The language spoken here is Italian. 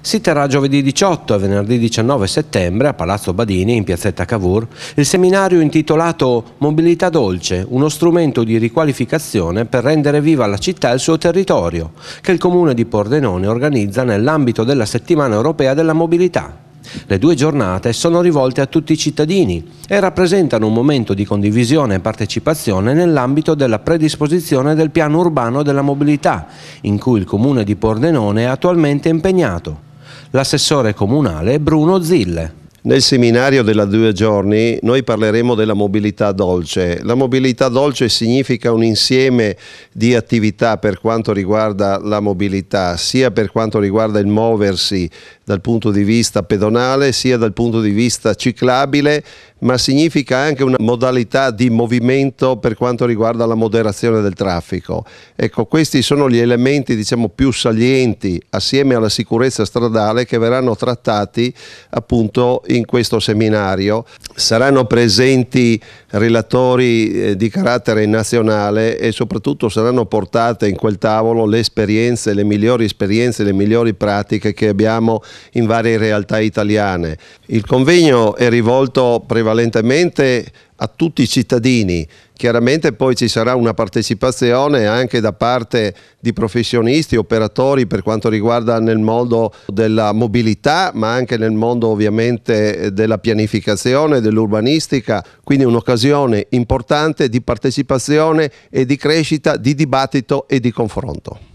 Si terrà giovedì 18 e venerdì 19 settembre a Palazzo Badini in piazzetta Cavour il seminario intitolato Mobilità dolce, uno strumento di riqualificazione per rendere viva la città e il suo territorio, che il comune di Pordenone organizza nell'ambito della settimana europea della mobilità. Le due giornate sono rivolte a tutti i cittadini e rappresentano un momento di condivisione e partecipazione nell'ambito della predisposizione del piano urbano della mobilità, in cui il comune di Pordenone è attualmente impegnato l'assessore comunale Bruno Zille. Nel seminario della due giorni noi parleremo della mobilità dolce. La mobilità dolce significa un insieme di attività per quanto riguarda la mobilità, sia per quanto riguarda il muoversi dal punto di vista pedonale, sia dal punto di vista ciclabile, ma significa anche una modalità di movimento per quanto riguarda la moderazione del traffico. Ecco, questi sono gli elementi diciamo, più salienti assieme alla sicurezza stradale che verranno trattati appunto in questo seminario. Saranno presenti relatori eh, di carattere nazionale e soprattutto saranno portate in quel tavolo le esperienze, le migliori esperienze, le migliori pratiche che abbiamo in varie realtà italiane. Il convegno è rivolto prevalentemente a tutti i cittadini. Chiaramente poi ci sarà una partecipazione anche da parte di professionisti, operatori per quanto riguarda nel mondo della mobilità, ma anche nel mondo ovviamente della pianificazione, dell'urbanistica, quindi un'occasione importante di partecipazione e di crescita, di dibattito e di confronto.